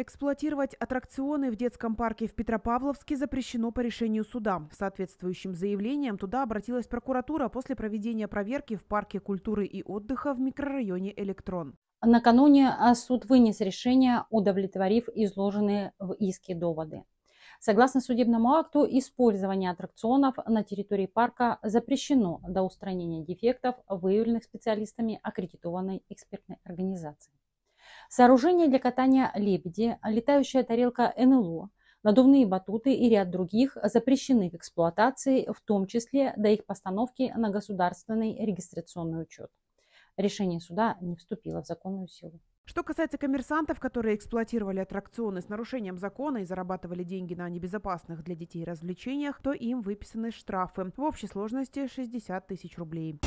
Эксплуатировать аттракционы в детском парке в Петропавловске запрещено по решению суда. Соответствующим заявлением туда обратилась прокуратура после проведения проверки в парке культуры и отдыха в микрорайоне «Электрон». Накануне а, суд вынес решение, удовлетворив изложенные в иске доводы. Согласно судебному акту, использование аттракционов на территории парка запрещено до устранения дефектов, выявленных специалистами аккредитованной экспертной организации сооружение для катания лебеди, летающая тарелка НЛО, надувные батуты и ряд других запрещены к эксплуатации, в том числе до их постановки на государственный регистрационный учет. Решение суда не вступило в законную силу. Что касается коммерсантов, которые эксплуатировали аттракционы с нарушением закона и зарабатывали деньги на небезопасных для детей развлечениях, то им выписаны штрафы в общей сложности 60 тысяч рублей.